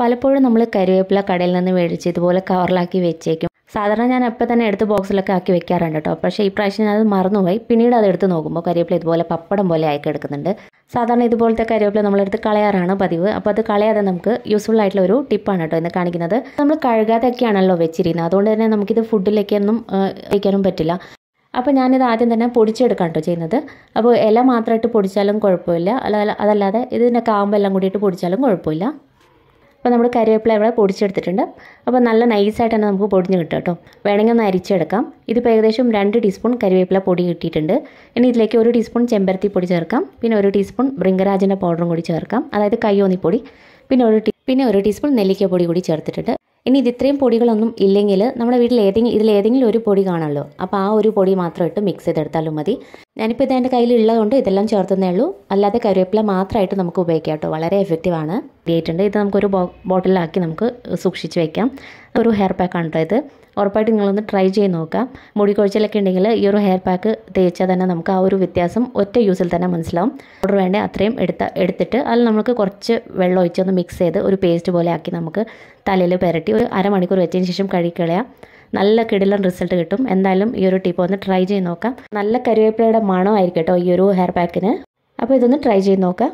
പലപ്പോഴും നമ്മൾ കരിവേപ്പില കടയിൽ നിന്ന് മേടിച്ച് ഇതുപോലെ കവറിലാക്കി വെച്ചേക്കും സാധാരണ ഞാൻ അപ്പം തന്നെ എടുത്ത് ബോക്സിലൊക്കെ ആക്കി വെക്കാറുണ്ട് കേട്ടോ പക്ഷേ ഇപ്രാവശ്യം ഞാനത് മറന്നുപോയി പിന്നീട് അത് എടുത്ത് നോക്കുമ്പോൾ കരിവേപ്പില ഇതുപോലെ പപ്പടം പോലെ ആയി കിടക്കുന്നുണ്ട് സാധാരണ ഇതുപോലത്തെ കരിവേപ്പില നമ്മളെടുത്ത് കളയാറാണ് പതിവ് അപ്പോൾ അത് കളയാതെ നമുക്ക് യൂസ്ഫുൾ ആയിട്ടുള്ള ഒരു ടിപ്പാണ് കേട്ടോ എന്ന് കാണിക്കുന്നത് നമ്മൾ കഴുകാതൊക്കെയാണല്ലോ വെച്ചിരിക്കുന്നത് അതുകൊണ്ട് തന്നെ നമുക്കിത് ഫുഡിലേക്കൊന്നും കഴിക്കാനും പറ്റില്ല അപ്പോൾ ഞാനിത് ആദ്യം തന്നെ പൊടിച്ചെടുക്കാൻ കേട്ടോ ചെയ്യുന്നത് അപ്പോൾ ഇല മാത്രമായിട്ട് പൊടിച്ചാലും കുഴപ്പമില്ല അല്ല അതല്ലാതെ ഇതിൻ്റെ കാമ്പെല്ലാം കൂടിയിട്ട് പൊടിച്ചാലും കുഴപ്പമില്ല അപ്പോൾ നമ്മൾ കറിവേപ്പില ഇവിടെ പൊടിച്ചെടുത്തിട്ടുണ്ട് അപ്പോൾ നല്ല നൈസായിട്ട് തന്നെ നമുക്ക് പൊടിഞ്ഞ് കിട്ടും കേട്ടോ വേണമെങ്കിൽ ഒന്ന് അരിച്ചെടുക്കാം ഇതിപ്പോൾ ഏകദേശം രണ്ട് ടീസ്പൂൺ കരിവേപ്പില പൊടി കിട്ടിയിട്ടുണ്ട് ഇനി ഇതിലേക്ക് ഒരു ടീസ്പൂൺ ചെമ്പരത്തി പൊടി ചേർക്കാം പിന്നെ ഒരു ടീസ്പൂൺ ഭൃംഗരാജൻ്റെ പൗഡറും കൂടി ചേർക്കാം അതായത് കയ്യോന്നിപ്പൊടി പിന്നെ ഒരു പിന്നെ ഒരു ടീസ്പൂൺ നെല്ലിക്ക പൊടി കൂടി ചേർത്തിട്ടുണ്ട് ഇനി ഇത് ഇത്രയും പൊടികളൊന്നും ഇല്ലെങ്കിൽ നമ്മുടെ വീട്ടിൽ ഏതെങ്കിലും ഇതിൽ ഏതെങ്കിലും ഒരു പൊടി കാണുമല്ലോ അപ്പോൾ ആ ഒരു പൊടി മാത്രം ഇട്ട് മിക്സ് ചെയ്തെടുത്താലും മതി ഞാനിപ്പോൾ ഇത് എൻ്റെ കയ്യിലുള്ളതുകൊണ്ട് ഇതെല്ലാം ചേർത്തുന്നേ ഉള്ളൂ അല്ലാതെ കരുവേപ്പില മാത്രമായിട്ട് നമുക്ക് ഉപയോഗിക്കാം കേട്ടോ വളരെ എഫക്റ്റീവാണ് ഉണ്ട് ഇത് നമുക്കൊരു ബോട്ടിലാക്കി നമുക്ക് സൂക്ഷിച്ച് വയ്ക്കാം ഒരു ഹെയർ പാക്കാണ് ആണ് ഇത് ഉറപ്പായിട്ട് നിങ്ങളൊന്ന് ട്രൈ ചെയ്ത് നോക്കാം മുടി കൊഴിച്ചിലൊക്കെ ഉണ്ടെങ്കിൽ ഈ ഒരു ഹെയർ പാക്ക് തേച്ചാൽ തന്നെ നമുക്ക് ആ ഒരു വ്യത്യാസം ഒറ്റ യൂസിൽ തന്നെ മനസ്സിലാവും ഓർഡർ വേണ്ട അത്രയും എടുത്ത എടുത്തിട്ട് അതിൽ നമുക്ക് കുറച്ച് വെള്ളം ഒഴിച്ചൊന്ന് മിക്സ് ചെയ്ത് ഒരു പേസ്റ്റ് പോലെ ആക്കി നമുക്ക് തലയിൽ പുരട്ടി ഒരു അരമണിക്കൂർ വെച്ചതിന് ശേഷം കഴുകിക്കളയാം നല്ല കിടിലൻ റിസൾട്ട് കിട്ടും എന്തായാലും ഈ ഒരു ടിപ്പ് ഒന്ന് ട്രൈ ചെയ്ത് നോക്കാം നല്ല കരുവേപ്പിലയുടെ മണമായിരിക്കും കേട്ടോ ഈ ഒരു ഹെയർ പാക്കിന് അപ്പോൾ ഇതൊന്ന് ട്രൈ ചെയ്ത് നോക്കാം